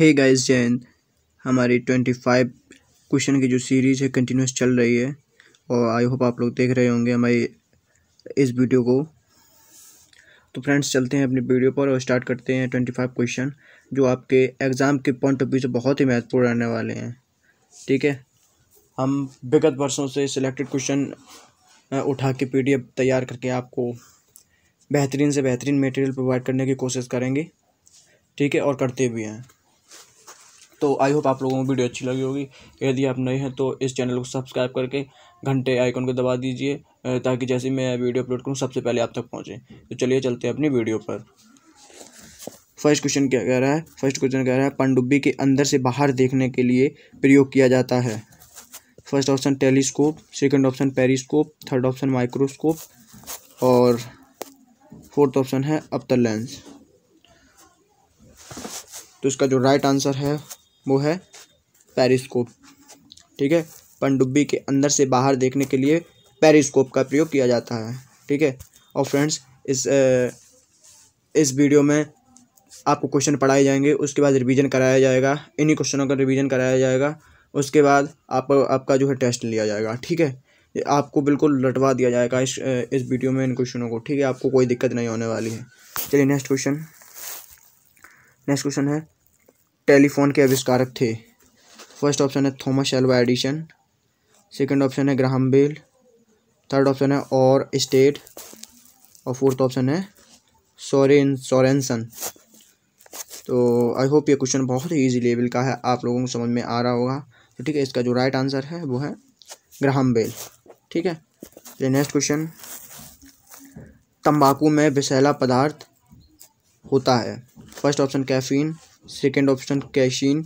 hey guys Jain हमारी twenty five question की जो सीरीज़ है कंटिन्यूस चल रही है और आई होप आप लोग देख रहे होंगे हमारी इस वीडियो को तो फ्रेंड्स चलते हैं अपनी वीडियो पर और स्टार्ट करते हैं ट्वेंटी फाइव क्वेश्चन जो आपके एग्ज़ाम के पॉइंट ऑफ व्यू से बहुत ही महत्वपूर्ण रहने वाले हैं ठीक है हम विगत वर्षों से सिलेक्टेड क्वेश्चन उठा के पी तैयार करके आपको बेहतरीन से बेहतरीन मटेरियल प्रोवाइड करने की कोशिश करेंगे ठीक है और करते भी हैं तो आई होप आप लोगों को वीडियो अच्छी लगी होगी यदि आप नए हैं तो इस चैनल को सब्सक्राइब करके घंटे आइकन को दबा दीजिए ताकि जैसे मैं वीडियो अपलोड करूँ सबसे पहले आप तक पहुँचे तो चलिए चलते हैं अपनी वीडियो पर फर्स्ट क्वेश्चन क्या कह रहा है फर्स्ट क्वेश्चन कह रहा है पनडुब्बी के अंदर से बाहर देखने के लिए प्रयोग किया जाता है first option telescope second option periscope third option microscope और फोर्थ ऑप्शन है अपतर लेंस तो इसका जो राइट आंसर है वो है पेरिस्कोप ठीक है पनडुब्बी के अंदर से बाहर देखने के लिए पेरिस्कोप का प्रयोग किया जाता है ठीक है और फ्रेंड्स इस इस वीडियो में आपको क्वेश्चन पढ़ाए जाएंगे उसके बाद रिवीजन कराया जाएगा इन्हीं क्वेश्चनों का रिवीजन कराया जाएगा उसके बाद आप आपका जो है टेस्ट लिया जाएगा ठीक है आपको बिल्कुल लटवा दिया जाएगा इस इस वीडियो में इन क्वेश्चनों को ठीक है आपको कोई दिक्कत नहीं होने वाली है चलिए नेक्स्ट क्वेश्चन नेक्स्ट क्वेश्चन है टेलीफोन के आविष्कारक थे फर्स्ट ऑप्शन है Thomas Alva Edison second option है ग्राहम बेल थर्ड ऑप्शन है और स्टेट और फोर्थ ऑप्शन है सोरेन सोरेंसन तो आई होप ये क्वेश्चन बहुत ही ईजी लेवल का है आप लोगों को समझ में आ रहा होगा तो ठीक है इसका जो राइट आंसर है वो है ग्राहम बेल ठीक है तो नेक्स्ट क्वेश्चन तंबाकू में विषैला पदार्थ होता है first option caffeine second option casein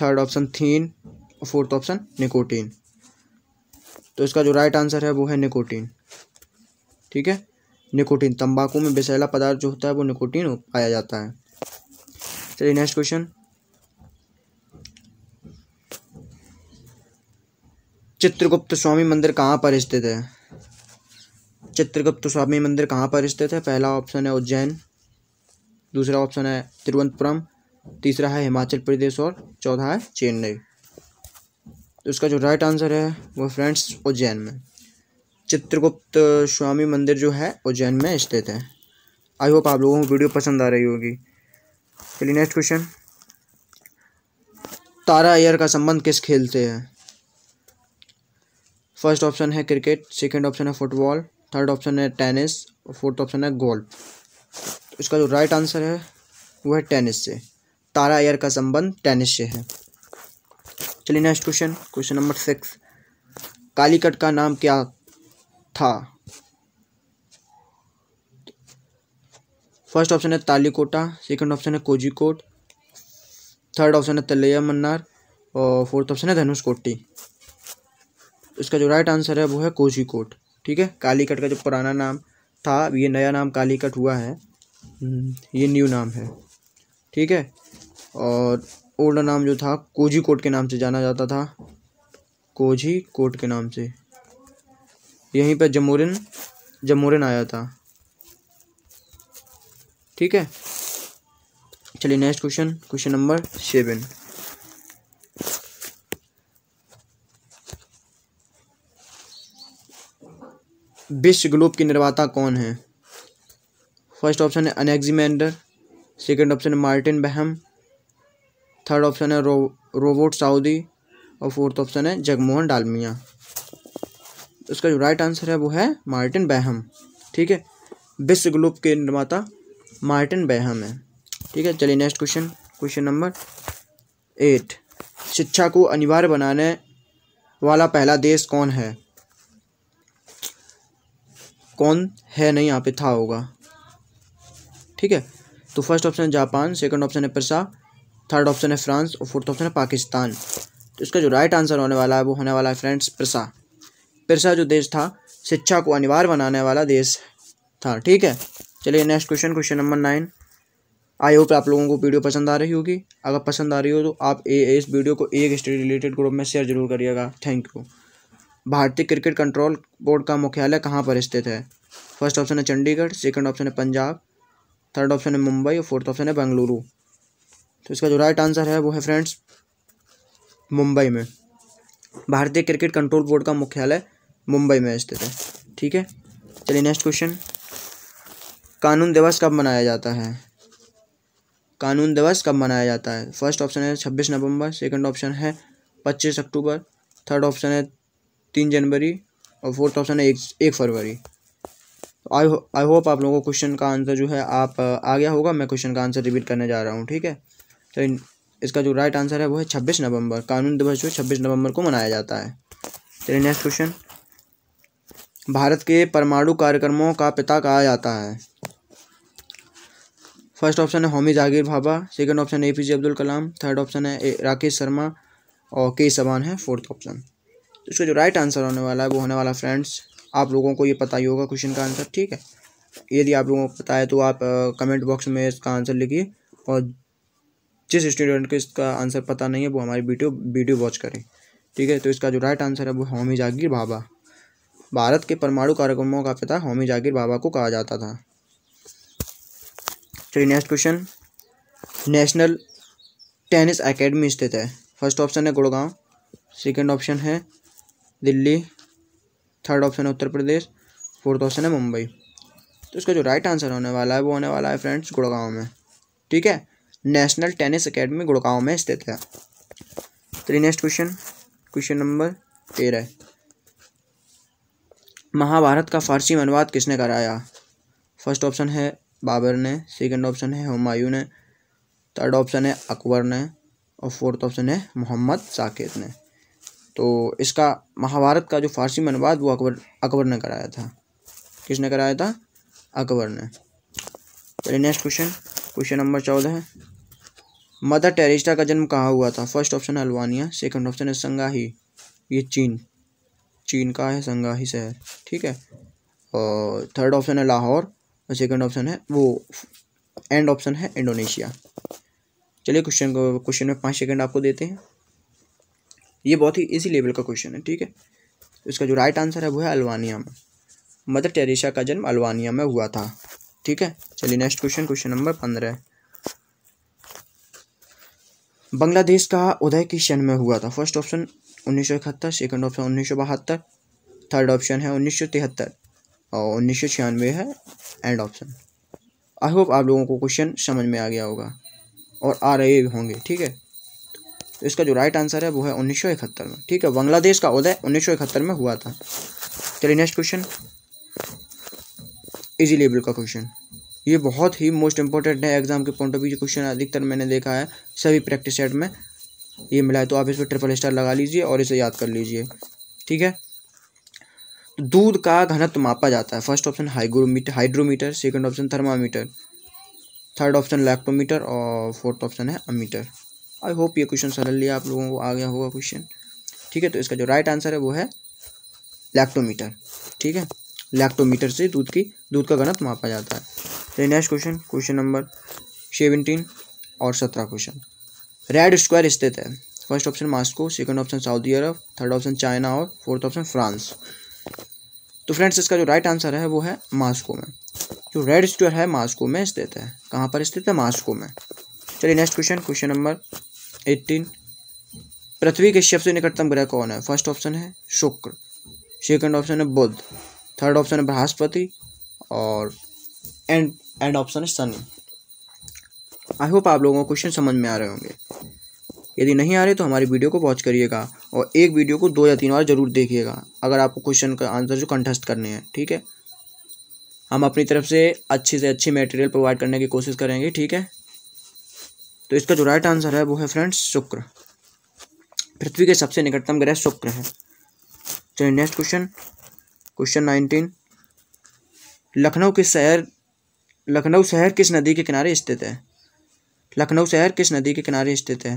third option theine और फोर्थ ऑप्शन निकोटीन तो इसका जो राइट आंसर है वो है निकोटीन ठीक है निकोटीन तंबाकू में विषैला पदार्थ जो होता है वो निकोटीन पाया जाता है चलिए नेक्स्ट क्वेश्चन चित्रगुप्त स्वामी मंदिर कहाँ पर स्थित है चित्रगुप्त स्वामी मंदिर कहाँ पर स्थित है पहला ऑप्शन है उज्जैन दूसरा ऑप्शन है तिरुवनंतपुरम तीसरा है हिमाचल प्रदेश और चौथा है चेन्नई तो इसका जो राइट आंसर है वो फ्रेंड्स उज्जैन में चित्रगुप्त स्वामी मंदिर जो है उज्जैन में स्थित है आई होप आप लोगों को वीडियो पसंद आ रही होगी चलिए नेक्स्ट क्वेश्चन तारा एयर का संबंध किस खेल से है फर्स्ट ऑप्शन है क्रिकेट सेकंड ऑप्शन है फुटबॉल थर्ड ऑप्शन है टेनिस और फोर्थ ऑप्शन है गोल्फ इसका जो राइट आंसर है वो है टेनिस से तारा एयर का संबंध टेनिस से है चलिए next question question number six Calicut का नाम क्या था फर्स्ट ऑप्शन है तालीकोटा सेकंड ऑप्शन है कोजिकोट थर्ड ऑप्शन है तलैया मन्नार और फोर्थ ऑप्शन है धनुषकोटी इसका जो राइट आंसर है वो है कोजिकोट ठीक है कालीकट का जो पुराना नाम था ये नया नाम कालीकट हुआ है हम्म, ये न्यू नाम है ठीक है और ओल्ड नाम जो था कोजी कोट के नाम से जाना जाता था कोजी कोट के नाम से यहीं पर जमोरिन जमोरिन आया था ठीक है चलिए next question question number seven विश्व ग्लोब के निर्माता कौन है फर्स्ट ऑप्शन है अनेक्जीमेंडर सेकेंड ऑप्शन है मार्टिन बहम थर्ड ऑप्शन है रो रोबोट साउदी और फोर्थ ऑप्शन है जगमोहन डालमिया उसका जो राइट आंसर है वो है मार्टिन बहम ठीक है विश्व ग्लोब के निर्माता मार्टिन बहम है ठीक है चलिए next question question number eight शिक्षा को अनिवार्य बनाने वाला पहला देश कौन है कौन है नहीं यहाँ पे था होगा ठीक है तो फर्स्ट ऑप्शन है जापान सेकंड ऑप्शन है प्रसा थर्ड ऑप्शन है फ्रांस और फोर्थ ऑप्शन है पाकिस्तान तो इसका जो राइट आंसर होने वाला है वो होने वाला है फ्रेंड्स प्रसा प्रसा जो देश था शिक्षा को अनिवार्य बनाने वाला देश था ठीक है चलिए next question question number nine I hope आप लोगों को वीडियो पसंद आ रही होगी अगर पसंद आ रही हो तो आप ए, इस वीडियो को एक स्टडी रिलेटेड ग्रुप में शेयर जरूर करिएगा थैंक यू भारतीय क्रिकेट कंट्रोल बोर्ड का मुख्यालय कहाँ पर स्थित है फर्स्ट ऑप्शन है चंडीगढ़ सेकंड ऑप्शन है पंजाब थर्ड ऑप्शन है मुंबई और फोर्थ ऑप्शन है बेंगलुरु तो इसका जो राइट आंसर है वो है फ्रेंड्स मुंबई में भारतीय क्रिकेट कंट्रोल बोर्ड का मुख्यालय मुंबई में स्थित है ठीक है चलिए नेक्स्ट क्वेश्चन कानून दिवस कब मनाया जाता है कानून दिवस कब मनाया जाता है फर्स्ट ऑप्शन है छब्बीस नवंबर सेकंड ऑप्शन है पच्चीस अक्टूबर थर्ड ऑप्शन है तीन जनवरी और फोर्थ ऑप्शन है एक एक फरवरी तो आई आई होप आप लोगों को क्वेश्चन का आंसर जो है आप आ गया होगा मैं क्वेश्चन का आंसर रिपीट करने जा रहा हूँ ठीक है तो इन, इसका जो राइट आंसर है वो है छब्बीस नवंबर कानून दिवस जो छब्बीस नवंबर को मनाया जाता है चलिए नेक्स्ट क्वेश्चन भारत के परमाणु कार्यक्रमों का पिता कहा जाता है फर्स्ट ऑप्शन है होमी जागीर भाभा सेकेंड ऑप्शन है A P J Abdul Kalam third option है राकेश शर्मा और के सवान है फोर्थ ऑप्शन तो इसका जो राइट आंसर होने वाला है वो होने वाला फ्रेंड्स आप लोगों को ये पता ही होगा क्वेश्चन का आंसर ठीक है यदि आप लोगों को पता है तो आप कमेंट बॉक्स में इसका आंसर लिखिए और जिस स्टूडेंट को इसका आंसर पता नहीं है वो हमारी वीडियो वीडियो वॉच करें ठीक है तो इसका जो राइट आंसर है वो होमी जागीर बाबा भारत के परमाणु कार्यक्रमों का पिता होमी जागीर बाबा को कहा जाता था चलिए next question national tennis academy स्थित है फर्स्ट ऑप्शन है गुड़गांव सेकंड ऑप्शन है दिल्ली थर्ड ऑप्शन है उत्तर प्रदेश फोर्थ ऑप्शन है मुंबई तो इसका जो राइट आंसर होने वाला है वो होने वाला है फ्रेंड्स गुड़गांव में ठीक है नेशनल टेनिस अकेडमी गुड़गांव में स्थित है तो नेक्स्ट क्वेश्चन क्वेश्चन नंबर तेरह महाभारत का फारसी अनुवाद किसने कराया फर्स्ट ऑप्शन है बाबर ने सेकंड ऑप्शन है हुमायूं ने थर्ड ऑप्शन है अकबर ने और फोर्थ ऑप्शन है मोहम्मद साकेत ने तो इसका महाभारत का जो फारसी में अनुवाद वो अकबर अकबर ने कराया था किसने कराया था अकबर ने चलिए नेक्स्ट क्वेश्चन क्वेश्चन नंबर चौदह है मदर टेरिस्टा का जन्म कहाँ हुआ था फर्स्ट ऑप्शन है अल्वानिया सेकंड ऑप्शन है संगाही ये चीन चीन का है संगाही शहर ठीक है और थर्ड ऑप्शन है लाहौर और सेकंड ऑप्शन है वो एंड ऑप्शन है इंडोनेशिया चलिए क्वेश्चन क्वेश्चन में पाँच सेकंड आपको देते हैं ये बहुत ही इजी लेवल का क्वेश्चन है ठीक है इसका जो राइट आंसर है वो है अल्वानिया में मदर टेरेसा का जन्म अल्वानिया में हुआ था ठीक है चलिए नेक्स्ट क्वेश्चन क्वेश्चन नंबर पंद्रह बांग्लादेश का उदय किस जन्म में हुआ था फर्स्ट ऑप्शन उन्नीस सौ इकहत्तर सेकेंड ऑप्शन उन्नीस सौ बहत्तर थर्ड ऑप्शन है उन्नीस सौ तिहत्तर और उन्नीस सौ छियानवे है एंड ऑप्शन आई होप आप लोगों को क्वेश्चन समझ में आ गया होगा और आ रहे होंगे ठीक है तो इसका जो राइट आंसर है वो है उन्नीस में ठीक है बांग्लादेश का उदय उन्नीस में हुआ था चलिए नेक्स्ट क्वेश्चन इजी लेवल का क्वेश्चन ये बहुत ही मोस्ट इंपॉर्टेंट है एग्जाम के पॉइंट ऑफ व्यू क्वेश्चन अधिकतर मैंने देखा है सभी प्रैक्टिस सेट में ये मिला है तो आप इस पर ट्रिपल स्टार लगा लीजिए और इसे याद कर लीजिए ठीक है दूध का घनत्व मापा जाता है first option hygrometer hydrometer second option thermometer third option lactometer और फोर्थ ऑप्शन है अमीटर आई होप ये क्वेश्चन सरल लिया आप लोगों को आ गया होगा क्वेश्चन ठीक है तो इसका जो राइट आंसर है वो है लैक्टोमीटर ठीक है लैक्टोमीटर से दूध की दूध का गणत मापा जाता है चलिए next question question number seventeen और सत्रह क्वेश्चन रेड स्क्वायर स्थित है first option Moscow second option Saudi Arabia third option China और फोर्थ ऑप्शन फ्रांस तो फ्रेंड्स इसका जो राइट आंसर है वो है मास्को में जो रेड स्क्वायर है मास्को में स्थित है कहाँ पर स्थित है मास्को में चलिए next question question number eighteen पृथ्वी के सबसे निकटतम ग्रह कौन है फर्स्ट ऑप्शन है शुक्र सेकंड ऑप्शन है बुद्ध थर्ड ऑप्शन है बृहस्पति और एंड एंड ऑप्शन है शनि आई होप आप लोगों को क्वेश्चन समझ में आ रहे होंगे यदि नहीं आ रहे तो हमारी वीडियो को वॉच करिएगा और एक वीडियो को दो या तीन बार ज़रूर देखिएगा अगर आपको क्वेश्चन का आंसर जो कंठस्थ करने हैं ठीक है हम अपनी तरफ से अच्छे से अच्छी मटेरियल प्रोवाइड करने की कोशिश करेंगे ठीक है तो इसका जो राइट आंसर है वो है फ्रेंड्स शुक्र पृथ्वी के सबसे निकटतम ग्रह शुक्र है चलिए next question question nineteen Lucknow के शहर लखनऊ शहर किस नदी के किनारे स्थित है लखनऊ शहर किस नदी के किनारे स्थित है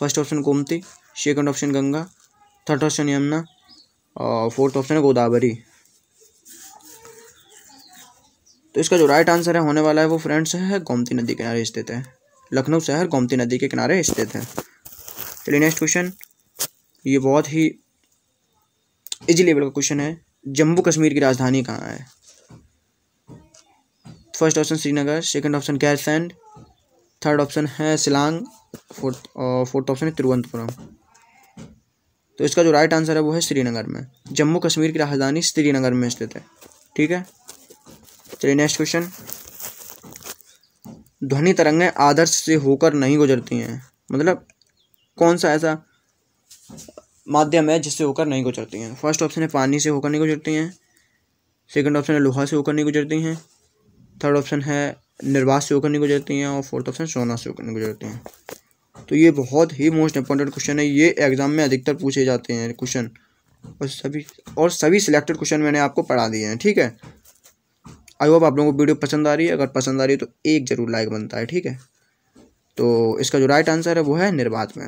first option Gomti second option Ganga third option Yamuna और फोर्थ ऑप्शन है गोदावरी तो इसका जो राइट आंसर है होने वाला है वो फ्रेंड्स है गोमती नदी किनारे स्थित है लखनऊ शहर गोमती नदी के किनारे स्थित है चलिए नेक्स्ट क्वेश्चन ये बहुत ही इजी लेवल का क्वेश्चन है जम्मू कश्मीर की राजधानी कहाँ है first option Srinagar second option कैरसैंड थर्ड ऑप्शन है सिलांग फोर्थ और फोर्थ ऑप्शन है तिरुवनंतपुरम तो इसका जो राइट आंसर है वो है श्रीनगर में जम्मू कश्मीर की राजधानी श्रीनगर में स्थित है ठीक है चलिए नेक्स्ट क्वेश्चन ध्वनि तरंगें आदर्श से होकर नहीं गुजरती हैं मतलब कौन सा ऐसा माध्यम है जिससे होकर नहीं गुजरती हैं फर्स्ट ऑप्शन है पानी से होकर नहीं गुजरती हैं सेकंड ऑप्शन है लोहा से होकर नहीं गुजरती हैं थर्ड ऑप्शन है निर्वास से होकर नहीं गुजरती हैं और फोर्थ ऑप्शन सोना से होकर नहीं गुजरती हैं तो ये बहुत ही मोस्ट इंपॉर्टेंट क्वेश्चन है ये एग्जाम में अधिकतर पूछे जाते हैं क्वेश्चन और सभी और सभी सिलेक्टेड क्वेश्चन मैंने आपको पढ़ा दिए हैं ठीक है आई होप आप लोगों को वीडियो पसंद आ रही है अगर पसंद आ रही है तो एक जरूर लाइक बनता है ठीक है तो इसका जो राइट आंसर है वो है निर्वात में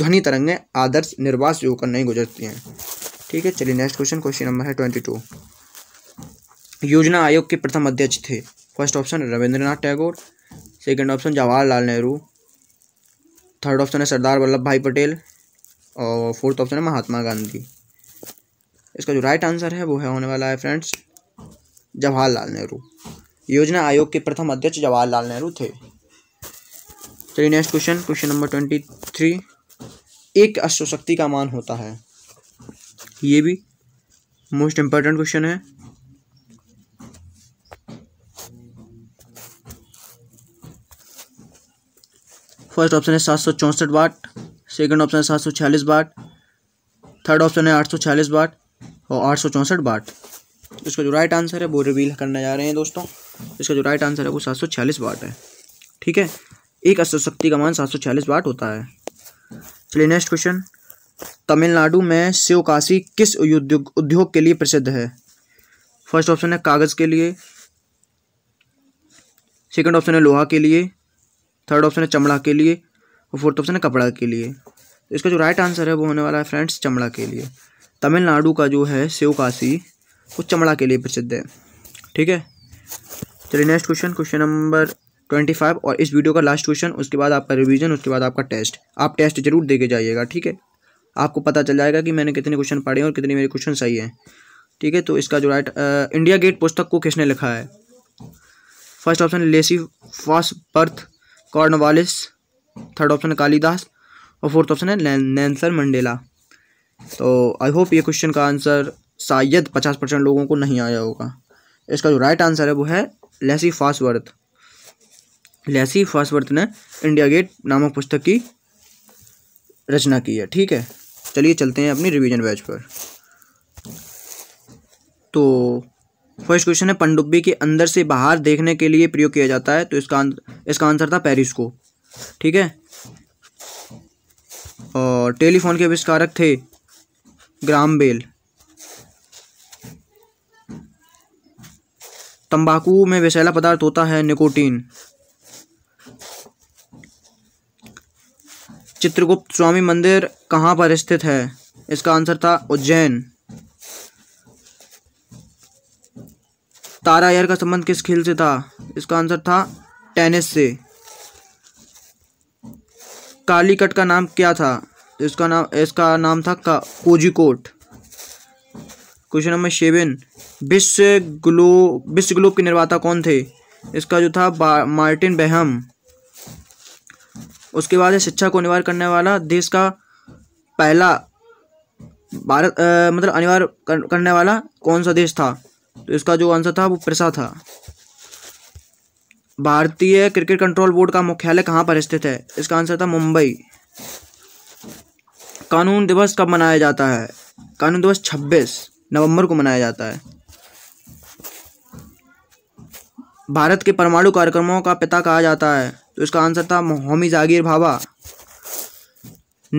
ध्वनि तरंगें आदर्श निर्वास होकर नहीं गुजरती हैं ठीक है चलिए नेक्स्ट क्वेश्चन क्वेश्चन नंबर है ट्वेंटी टू योजना आयोग के प्रथम अध्यक्ष थे first option Rabindranath Tagore second option Jawaharlal Nehru third option है सरदार वल्लभ भाई पटेल और फोर्थ ऑप्शन है महात्मा गांधी इसका जो राइट आंसर है वो है होने वाला है फ्रेंड्स जवाहरलाल नेहरू योजना आयोग के प्रथम अध्यक्ष जवाहरलाल नेहरू थे चलिए next question question number twenty three एक अश्वशक्ति का मान होता है ये भी मोस्ट इंपॉर्टेंट क्वेश्चन है फर्स्ट ऑप्शन है सात सौ चौंसठ वाट सेकेंड ऑप्शन है सात सौ छियालीस वाट थर्ड ऑप्शन है आठ सौ छियालीस वाट और आठ सौ चौंसठ वाट इसका जो राइट आंसर है वो रिवील करने जा रहे हैं दोस्तों इसका जो राइट आंसर है वो सात सौ छियालीस वाट है ठीक है एक अश्वशक्ति का मान सात सौ छियालीस वाट होता है चलिए नेक्स्ट क्वेश्चन तमिलनाडु में शिवकाशी किस उद्योग उद्योग के लिए प्रसिद्ध है फर्स्ट ऑप्शन है कागज़ के लिए सेकेंड ऑप्शन है लोहा के लिए थर्ड ऑप्शन है चमड़ा के लिए और फोर्थ ऑप्शन है कपड़ा के लिए इसका जो राइट आंसर है वो होने वाला है फ्रेंड्स चमड़ा के लिए तमिलनाडु का जो है शिवकाशी वो चमड़ा के लिए प्रसिद्ध है ठीक है चलिए next question question number twenty five और इस वीडियो का लास्ट क्वेश्चन उसके बाद आपका रिवीजन उसके बाद आपका टेस्ट आप टेस्ट जरूर दे के जाइएगा ठीक है आपको पता चल जाएगा कि मैंने कितने क्वेश्चन पढ़े और कितने मेरे क्वेश्चन सही हैं ठीक है तो इसका जो राइट इंडिया गेट पुस्तक को किसने लिखा है फर्स्ट ऑप्शन लेसी फॉस बर्थ कॉर्नवालिस थर्ड ऑप्शन कालीदास और फोर्थ ऑप्शन है नैंसर मंडेला तो आई होप ये क्वेश्चन का आंसर शायद पचास परसेंट लोगों को नहीं आया होगा इसका जो राइट आंसर है वो है लेसी फासवर्थ लेसी फासवर्थ ने इंडिया गेट नामक पुस्तक की रचना की है ठीक है चलिए चलते हैं अपनी रिवीजन बैच पर तो फर्स्ट क्वेश्चन है पनडुब्बी के अंदर से बाहर देखने के लिए प्रयोग किया जाता है तो इसका इसका आंसर था को ठीक है और टेलीफोन के आविष्कारक थे ग्राम बेल तंबाकू में विषैला पदार्थ होता है निकोटीन चित्रगुप्त स्वामी मंदिर कहाँ पर स्थित है इसका आंसर था उज्जैन तारा यार का संबंध किस खेल से था इसका आंसर था टेनिस से कालीकट का नाम क्या था इसका नाम इसका नाम था का कोजिकोट क्वेश्चन नंबर सेवन विश्व ग्लो विश्व ग्लोब के निर्माता कौन थे इसका जो था मार्टिन बेहम उसके बाद है शिक्षा को अनिवार्य करने वाला देश का पहला भारत मतलब अनिवार्य कर, करने वाला कौन सा देश था तो इसका जो आंसर था वो प्रसा था भारतीय क्रिकेट कंट्रोल बोर्ड का मुख्यालय कहाँ पर स्थित है इसका आंसर था मुंबई कानून दिवस कब मनाया जाता है कानून दिवस 26 नवंबर को मनाया जाता है भारत के परमाणु कार्यक्रमों का पिता कहा जाता है तो इसका आंसर था मोहम्मी Jahangir Bhabha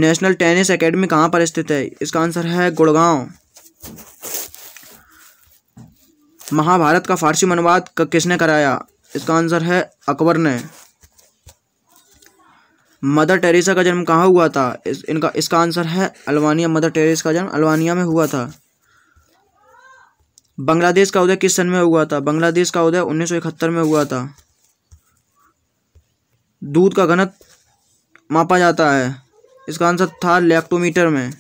national tennis academy कहाँ पर स्थित है इसका आंसर है गुड़गांव महाभारत का फारसी अनुवाद किसने कराया इसका आंसर है अकबर ने मदर टेरेसा का जन्म कहाँ हुआ था इस, इनका इसका आंसर है अल्वानिया मदर टेरेसा का जन्म अल्वानिया में हुआ था बांग्लादेश का उदय किस सन में हुआ था बांग्लादेश का उदय इकहत्तर में हुआ था दूध का घनत्व मापा जाता है इसका आंसर था लैक्टोमीटर में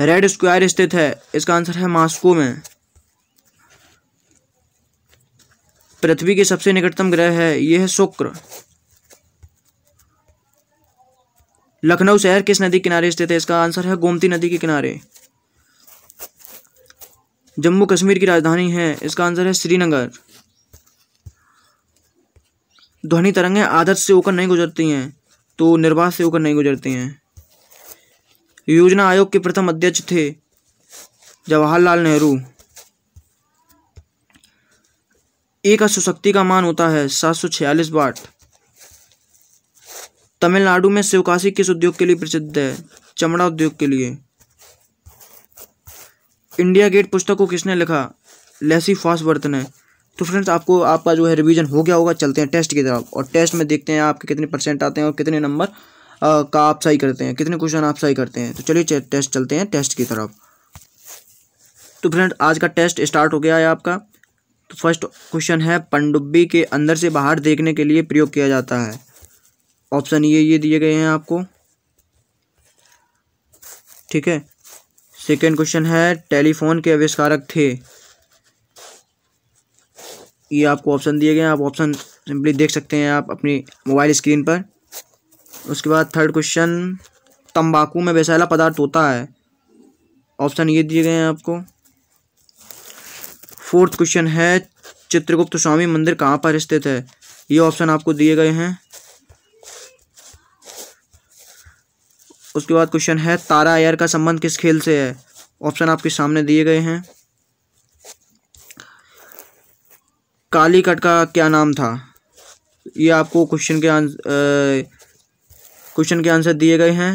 रेड स्क्वायर स्थित है इसका आंसर है मास्को में पृथ्वी के सबसे निकटतम ग्रह है यह है शुक्र लखनऊ शहर किस नदी किनारे स्थित है इसका आंसर है गोमती नदी के किनारे जम्मू कश्मीर की राजधानी है इसका आंसर है श्रीनगर ध्वनि तरंगें आदत से होकर नहीं गुजरती हैं तो निर्वाह से होकर नहीं गुजरती हैं योजना आयोग के प्रथम अध्यक्ष थे जवाहरलाल नेहरू एक अशुशक्ति का मान होता है सात सौ छियालीस वाट तमिलनाडु में शिवकाशी किस उद्योग के लिए प्रसिद्ध है चमड़ा उद्योग के लिए इंडिया गेट पुस्तक को किसने लिखा लेसी फास्वर्थ ने तो फ्रेंड्स आपको आपका जो है रिवीजन हो गया होगा चलते हैं टेस्ट की तरफ और टेस्ट में देखते हैं आपके कितने परसेंट आते हैं और कितने नंबर का आप सही करते हैं कितने क्वेश्चन आप सही करते हैं तो चलिए टेस्ट चलते हैं टेस्ट की तरफ तो फ्रेंड आज का टेस्ट स्टार्ट हो गया है आपका तो फर्स्ट क्वेश्चन है पनडुब्बी के अंदर से बाहर देखने के लिए प्रयोग किया जाता है ऑप्शन ये ये दिए गए हैं आपको ठीक है सेकेंड क्वेश्चन है टेलीफोन के आविष्कारक थे ये आपको ऑप्शन दिए गए हैं आप ऑप्शन सिंपली देख सकते हैं आप अपनी मोबाइल स्क्रीन पर उसके बाद थर्ड क्वेश्चन तंबाकू में वैसाला पदार्थ होता है ऑप्शन ये दिए गए हैं आपको फोर्थ क्वेश्चन है चित्रगुप्त स्वामी मंदिर कहाँ पर स्थित है ये ऑप्शन आपको दिए गए हैं उसके बाद क्वेश्चन है तारा अयर का संबंध किस खेल से है ऑप्शन आपके सामने दिए गए हैं काली कट का क्या नाम था ये आपको क्वेश्चन के आंसर क्वेश्चन के आंसर दिए गए हैं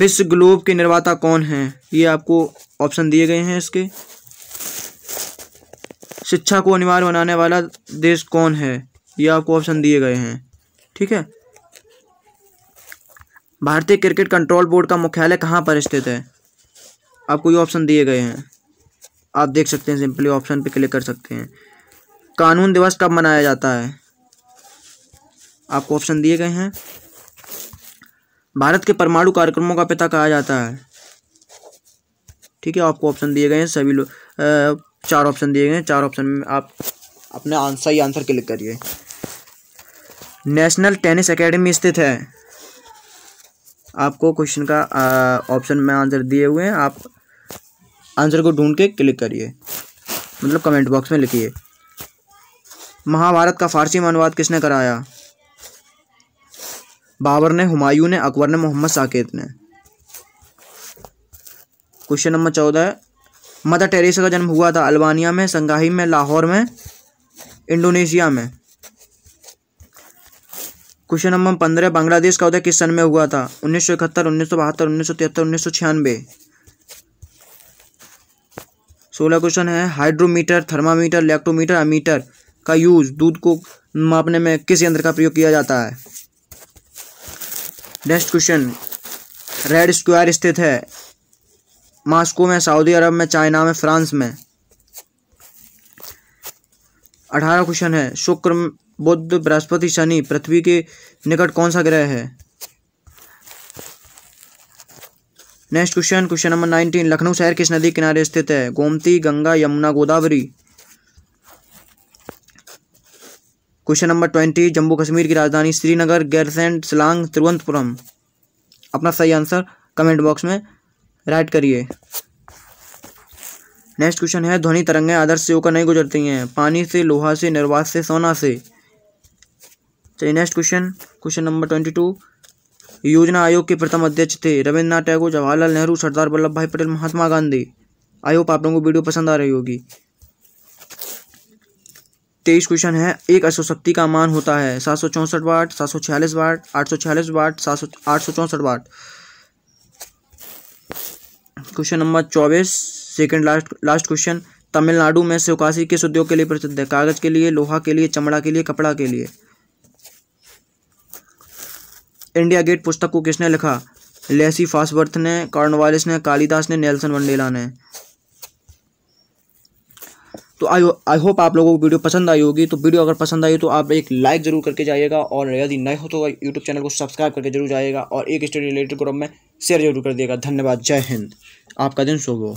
विश्व ग्लोब के निर्माता कौन हैं ये आपको ऑप्शन दिए गए हैं इसके शिक्षा को अनिवार्य बनाने वाला देश कौन है ये आपको ऑप्शन दिए गए हैं ठीक है भारतीय क्रिकेट कंट्रोल बोर्ड का मुख्यालय कहाँ पर स्थित है आपको ये ऑप्शन दिए गए हैं आप देख सकते हैं सिंपली ऑप्शन पे क्लिक कर सकते हैं कानून दिवस कब मनाया जाता है आपको ऑप्शन दिए गए हैं भारत के परमाणु कार्यक्रमों का पिता कहा जाता है ठीक है आपको ऑप्शन दिए गए हैं सभी लोग चार ऑप्शन दिए गए हैं चार ऑप्शन में आप अपने आंसर ही आंसर क्लिक करिए नेशनल टेनिस एकेडमी स्थित है आपको क्वेश्चन का ऑप्शन में आंसर दिए हुए हैं आप आंसर को ढूंढ के क्लिक करिए मतलब कमेंट बॉक्स में लिखिए महाभारत का फारसी में अनुवाद किसने कराया बाबर ने हुमायूं ने अकबर ने मोहम्मद साकेत ने क्वेश्चन नंबर चौदह मदर टेरेसा का जन्म हुआ था अल्बानिया में संगाही में लाहौर में इंडोनेशिया में क्वेश्चन नंबर पंद्रह बांग्लादेश का उदय किस सन में हुआ था उन्नीस सौ इकहत्तर उन्नीस सौ बहत्तर उन्नीस सौ तिहत्तर उन्नीस सौ छियानवे सोलह क्वेश्चन है हाइड्रोमीटर थर्मामीटर लैक्टोमीटर अमीटर का यूज दूध को मापने में किस यंत्र का प्रयोग किया जाता है नेक्स्ट क्वेश्चन रेड स्क्वायर स्थित है मास्को में सऊदी अरब में चाइना में फ्रांस में अठारह क्वेश्चन है शुक्र बुद्ध बृहस्पति शनि पृथ्वी के निकट कौन सा ग्रह है next question question number nineteen Lucknow शहर किस नदी किनारे स्थित है Gomti Ganga Yamuna Godavari question number twenty Jammu Kashmir की राजधानी श्रीनगर गैरसैंड सिलांग तिरुवंतपुरम अपना सही आंसर कमेंट बॉक्स में राइट करिए नेक्स्ट क्वेश्चन है ध्वनि तरंगें आदर्श से होकर नहीं गुजरती हैं पानी से लोहा से निर्वात से सोना से चलिए next question question number twenty two योजना आयोग के प्रथम अध्यक्ष थे रविन्द्रनाथ टैगोर जवाहरलाल नेहरू सरदार वल्लभ भाई पटेल महात्मा गांधी आई होप आप लोगों को वीडियो पसंद आ रही होगी तेईस क्वेश्चन है एक अश्व शक्ति का मान होता है सात सौ चौंसठ वाट सात सौ छियालीस वाट आठ सौ छियालीस वाट सात सौ आठ सौ चौंसठ वाट क्वेश्चन नंबर चौबीस second last last question Tamil Nadu में शिवकाशी किस उद्योग के लिए प्रसिद्ध है कागज के लिए लोहा के लिए चमड़ा के लिए कपड़ा के लिए इंडिया गेट पुस्तक को किसने लिखा लेसी फासवर्थ ने कॉर्नवालिस ने कालिदास ने नेल्सन मंडेला ने तो आई आई होप आप लोगों को वीडियो पसंद आई होगी तो वीडियो अगर पसंद आई तो आप एक लाइक जरूर करके जाइएगा और यदि नए हो तो यूट्यूब चैनल को सब्सक्राइब करके जरूर जाइएगा और एक स्टडी रिलेटेड ग्रुप में शेयर जरूर कर दिएगा धन्यवाद जय हिंद आपका दिन शुभ हो